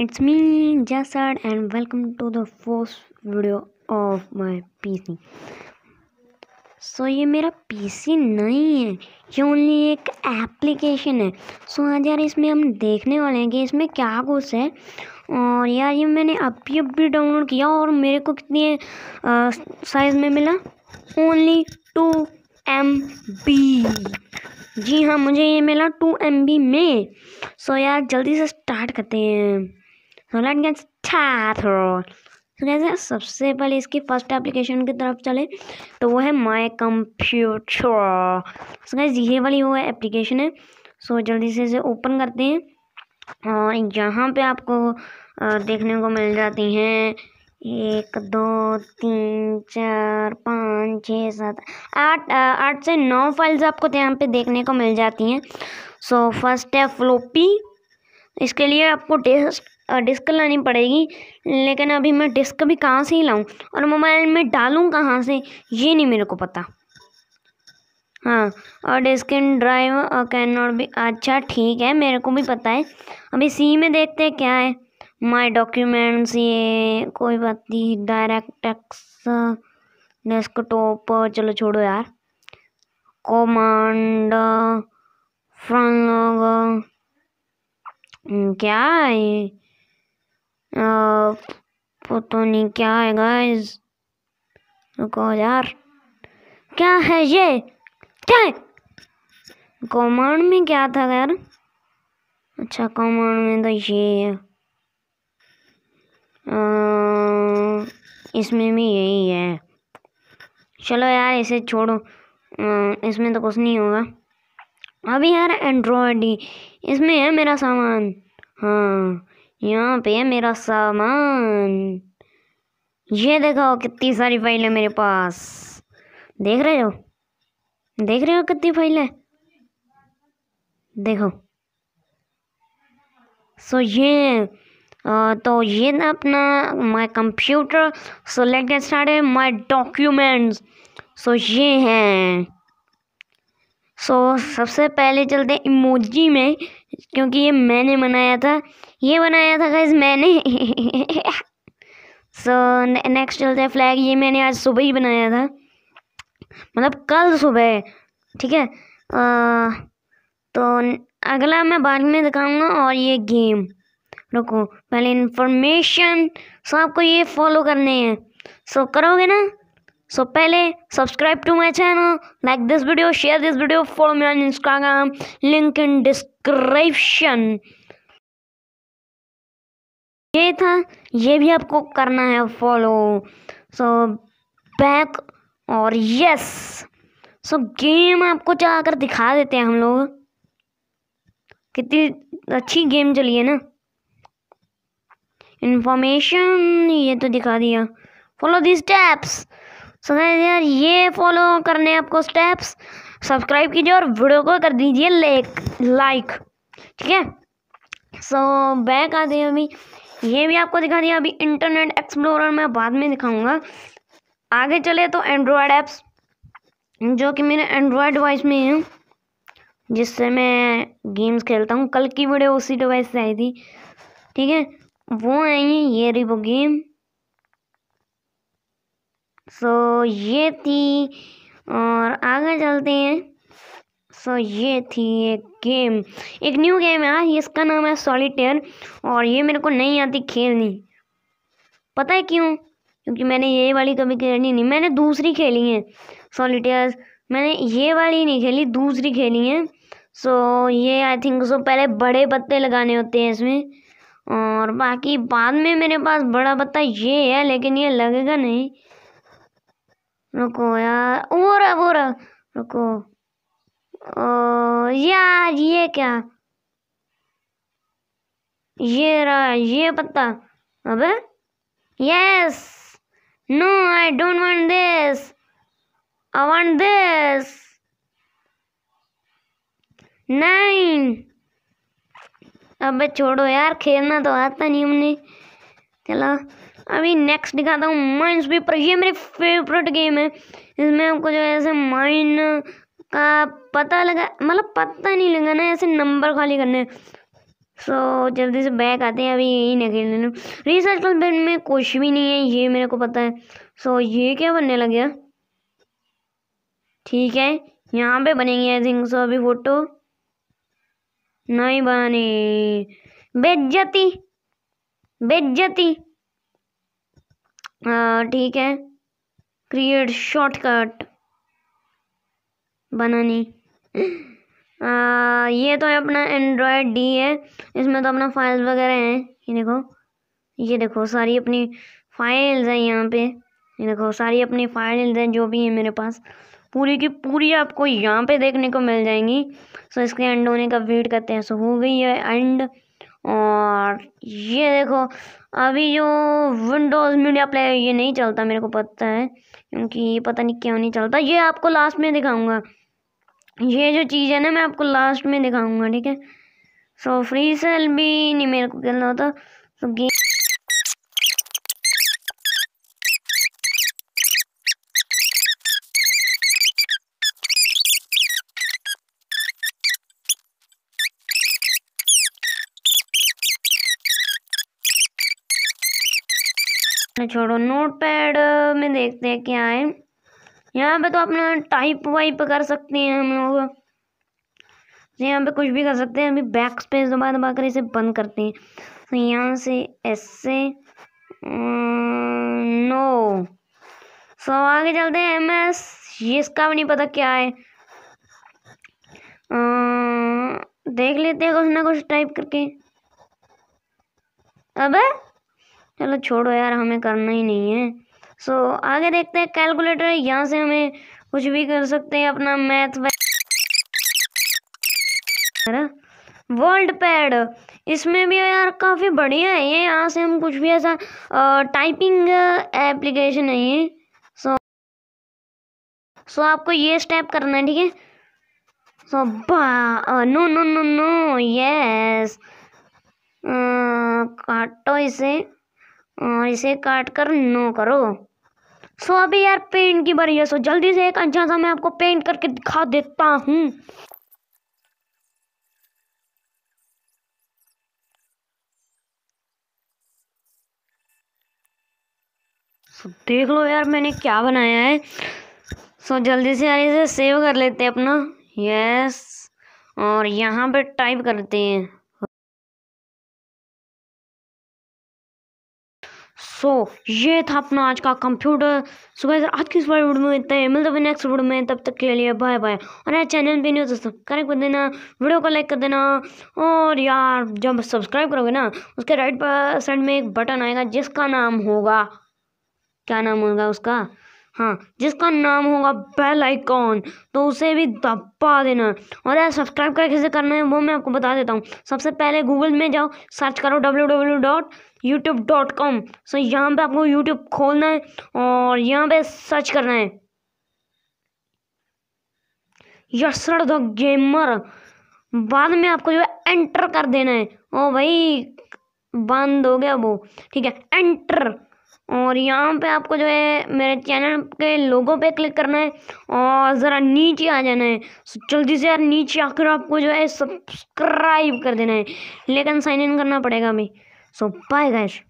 it's me Jasad and welcome to the first video of my PC so ये मेरा PC नहीं है ये ओनली एक एप्लीकेशन है सो so, आज यार इसमें हम देखने वाले हैं कि इसमें क्या कुछ है और यार ये मैंने अभी अभी डाउनलोड किया और मेरे को कितनी साइज़ में मिला ओनली टू एम बी जी हाँ मुझे ये मिला टू एम बी में सो so, यार जल्दी से स्टार्ट करते हैं रोलैंड गेंस टैथरो तो कैसे सबसे पहले इसकी फर्स्ट एप्लीकेशन की तरफ चले तो वो है माई कंप्यूटर सो गैस ये वाली वो एप्लीकेशन है सो so, जल्दी से इसे ओपन करते हैं और यहाँ पे आपको देखने को मिल जाती हैं एक दो तीन चार पाँच छः सात आठ आठ से नौ फाइल्स आपको तो यहाँ पे देखने को मिल जाती हैं सो फर्स्ट है फ्लोपी इसके लिए आपको डिस्क डिस्क लानी पड़ेगी लेकिन अभी मैं डिस्क भी कहाँ से ही लाऊं और मोबाइल में डालूं कहाँ से ये नहीं मेरे को पता हाँ और डिस्क इन ड्राइव और कैन नॉट भी अच्छा ठीक है मेरे को भी पता है अभी सी में देखते हैं क्या है माय डॉक्यूमेंट्स ये कोई बात नहीं डायरेक्ट डेस्क टॉप चलो छोड़ो यार कमांड फ्रंग हम्म, क्या है पता नहीं क्या है गाइस रुको यार क्या है ये क्या है कमांड में क्या था यार अच्छा कमांड में तो ये है इसमें भी यही है चलो यार इसे छोड़ो इसमें तो कुछ नहीं होगा अभी यार एंड्रॉयड ही इसमें है मेरा सामान हाँ यहाँ पे है मेरा सामान ये देखो कितनी सारी फाइल है मेरे पास देख रहे हो देख रहे हो कितनी फाइल है देखो सो ये आ, तो ये ना अपना my computer so let get start my documents so ये हैं सो so, सबसे पहले चलते हैं इमोजी में क्योंकि ये मैंने बनाया था ये बनाया था गाइज मैंने सो नेक्स्ट चलते हैं फ्लैग ये मैंने आज सुबह ही बनाया था मतलब कल सुबह ठीक है तो अगला मैं बाद में दिखाऊंगा और ये गेम रुको पहले इन्फॉर्मेशन सो आपको ये फॉलो करने हैं सो करोगे ना सो पहले subscribe to my channel like this video share this video follow me on Instagram link in description ये था ये भी आपको करना है फॉलो सो बैक और यस सो गेम आपको चलाकर दिखा देते हैं हम लोग कितनी अच्छी गेम चली है ना इंफॉर्मेशन ये तो दिखा दिया फॉलो दिस स्टेप्स सो यार ये फॉलो करने आपको स्टेप्स सब्सक्राइब कीजिए और वीडियो को कर दीजिए लाइक ठीक है सो बैक आते हैं अभी ये भी आपको दिखा दिया अभी इंटरनेट एक्सप्लोरर मैं बाद में दिखाऊंगा आगे चले तो एंड्रॉयड ऐप्स जो कि मेरे एंड्रॉयड डिवाइस में है जिससे मैं गेम्स खेलता हूँ कल की वीडियो उसी डिवाइस से आई थी ठीक है वो आई है ये रिबो गेम सो ये थी और आगे चलते हैं सो ये थी एक गेम एक न्यू गेम है इसका नाम है सॉलिटेयर और ये मेरे को नहीं आती खेलनी पता है क्यों क्योंकि मैंने ये वाली कभी खेलनी नहीं मैंने दूसरी खेली है सॉलिटेयर मैंने ये वाली नहीं खेली दूसरी खेली है सो ये आई थिंक सो पहले बड़े पत्ते लगाने होते हैं इसमें और बाकी बाद में मेरे पास बड़ा पत्ता ये है लेकिन ये लगेगा नहीं रुको यार वो रहा वो रहा रुको ओ, यार ये क्या ये रहा ये पत्ता अबे yes no I don't want this I want this नहीं अबे छोड़ो यार खेलना तो आता नहीं हमने चलो अभी नेक्स्ट दिखाता हूँ माइंस पेपर ये मेरी फेवरेट गेम है इसमें आपको जो है ऐसे माइन का पता लगा मतलब पता नहीं लगा ना ऐसे नंबर खाली करने सो so, जल्दी से बैक आते हैं अभी यही ना खेलने कल बैंड में कुछ भी नहीं है ये मेरे को पता है सो so, ये क्या बनने लग गया ठीक है यहाँ पे बनेंगे आई थिंक सो अभी फोटो नहीं बने बेज्जती बेज्जती ठीक है क्रिएट शॉर्टकट बनानी आ, ये तो है अपना एंड्रॉयड डी है इसमें तो अपना फाइल्स वगैरह हैं ये देखो ये देखो सारी अपनी फाइल्स हैं यहाँ पे ये देखो सारी अपनी फाइल्स हैं जो भी हैं मेरे पास पूरी की पूरी आपको यहाँ पे देखने को मिल जाएंगी सो इसके एंड होने का वेट करते हैं सो हो गई है एंड और ये देखो अभी जो विंडोज़ मीडिया प्लेयर ये नहीं चलता मेरे को पता है क्योंकि ये पता नहीं क्यों नहीं चलता ये आपको लास्ट में दिखाऊंगा ये जो चीज़ है ना मैं आपको लास्ट में दिखाऊंगा ठीक है सो फ्री सेल भी नहीं मेरे को खेलना होता सो गेम छोड़ो नोट पैड में देखते हैं क्या है यहाँ पे तो अपना टाइप वाइप कर सकते हैं हम लोग यहाँ पे कुछ भी कर सकते हैं अभी बैक स्पेस दबा दबा कर इसे बंद करते हैं तो यहाँ से ऐसे नो सो आगे चलते हैं एम एस ये इसका भी नहीं पता क्या है आ, देख लेते हैं कुछ ना कुछ टाइप करके अबे चलो छोड़ो यार हमें करना ही नहीं है सो so, आगे देखते हैं कैलकुलेटर यहाँ से हमें कुछ भी कर सकते हैं अपना मैथ वर्ल्ड पैड इसमें भी यार काफ़ी बढ़िया है ये यहाँ से हम कुछ भी ऐसा टाइपिंग एप्लीकेशन है ये सो सो आपको ये स्टेप करना है ठीक है so no no no no yes काटो इसे और अं, इसे काट कर नो करो सो अभी यार पेंट की बारी है सो जल्दी से एक अच्छा सा मैं आपको पेंट करके दिखा देता हूँ सो देख लो यार मैंने क्या बनाया है सो जल्दी से यार इसे सेव कर लेते हैं अपना यस और यहाँ पे टाइप करते हैं सो so, ये था अपना आज का कंप्यूटर सुबह so, आज की इस बार वीडियो में इतना ही मिलते हैं नेक्स्ट वीडियो में तब तक के लिए बाय बाय और यार चैनल भी नहीं हो तो सब्सक्राइब कर देना वीडियो को लाइक कर देना और यार जब सब्सक्राइब करोगे ना उसके राइट साइड में एक बटन आएगा जिसका नाम होगा क्या नाम होगा उसका हाँ जिसका नाम होगा बेल आइकॉन तो उसे भी दबा देना और यार सब्सक्राइब कर कैसे करना है वो मैं आपको बता देता हूँ सबसे पहले गूगल में जाओ सर्च करो W W dot YouTube dot com so यहाँ पर आपको यूट्यूब खोलना है और यहाँ पे सर्च करना है यसर द गेमर बाद में आपको जो है एंटर कर देना है ओ भाई बंद हो गया वो ठीक है एंटर और यहाँ पे आपको जो है मेरे चैनल के लोगों पे क्लिक करना है और ज़रा नीचे आ जाना है जल्दी से यार नीचे आकर आपको जो है सब्सक्राइब कर देना है लेकिन साइन इन करना पड़ेगा हमें सो बाय गाइस